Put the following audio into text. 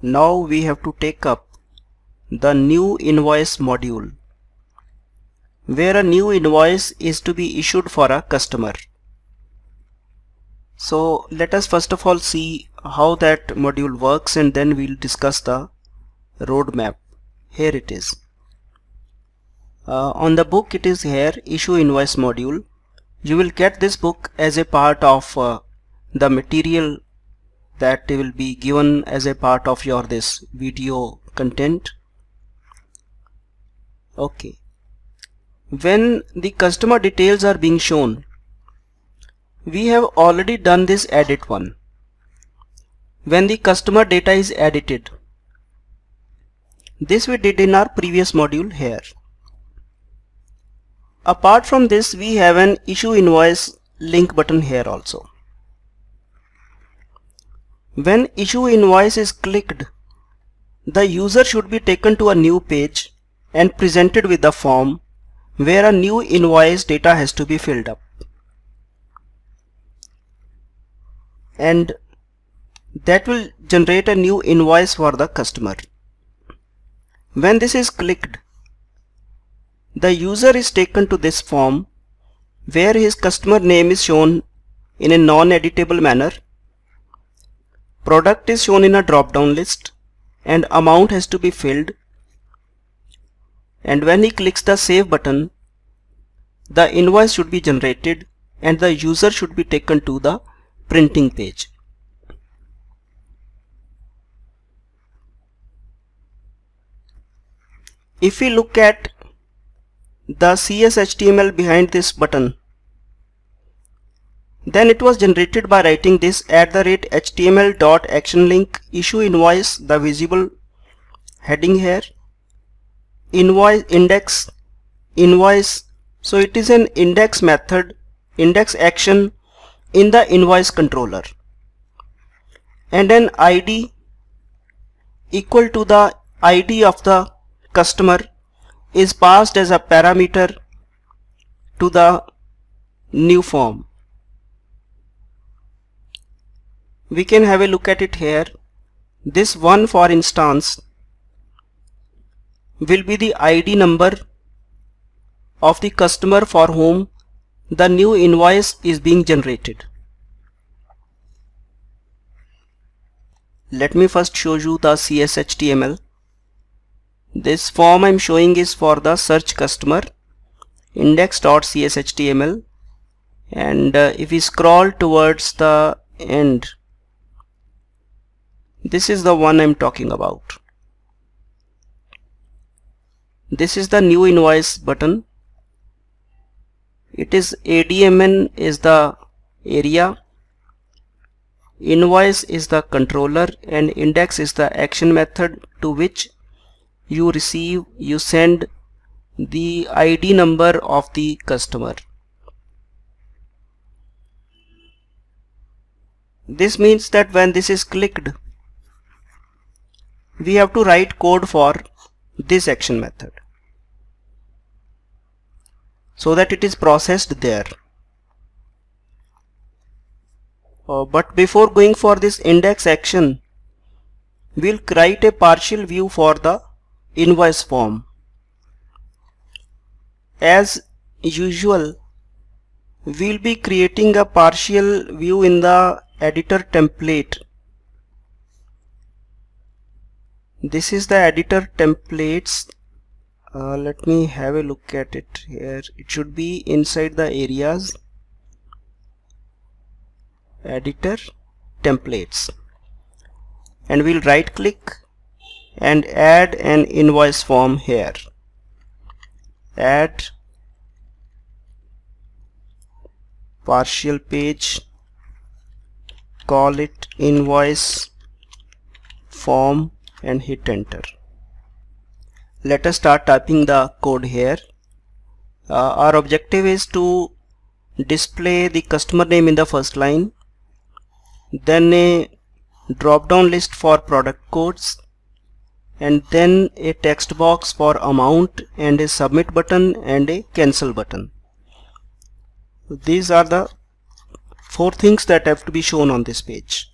Now we have to take up the new invoice module where a new invoice is to be issued for a customer. So let us first of all see how that module works and then we'll discuss the roadmap. Here it is. Uh, on the book it is here issue invoice module. You will get this book as a part of uh, the material that will be given as a part of your this video content okay when the customer details are being shown we have already done this edit one when the customer data is edited this we did in our previous module here apart from this we have an issue invoice link button here also when issue invoice is clicked, the user should be taken to a new page and presented with a form where a new invoice data has to be filled up. And that will generate a new invoice for the customer. When this is clicked, the user is taken to this form where his customer name is shown in a non-editable manner Product is shown in a drop down list and amount has to be filled and when he clicks the save button the invoice should be generated and the user should be taken to the printing page. If we look at the CSHTML behind this button then it was generated by writing this at the rate html dot action link issue invoice the visible heading here invoice index invoice so it is an index method index action in the invoice controller and an id equal to the id of the customer is passed as a parameter to the new form we can have a look at it here this one for instance will be the ID number of the customer for whom the new invoice is being generated. Let me first show you the CSHTML. This form I'm showing is for the search customer index.cshtml and uh, if we scroll towards the end this is the one I'm talking about. This is the new invoice button. It is ADMN is the area, invoice is the controller and index is the action method to which you receive, you send the ID number of the customer. This means that when this is clicked, we have to write code for this action method so that it is processed there uh, but before going for this index action we'll create a partial view for the invoice form as usual we'll be creating a partial view in the editor template this is the editor templates uh, let me have a look at it here it should be inside the areas editor templates and we'll right click and add an invoice form here add partial page call it invoice form and hit enter let us start typing the code here uh, our objective is to display the customer name in the first line then a drop down list for product codes and then a text box for amount and a submit button and a cancel button these are the four things that have to be shown on this page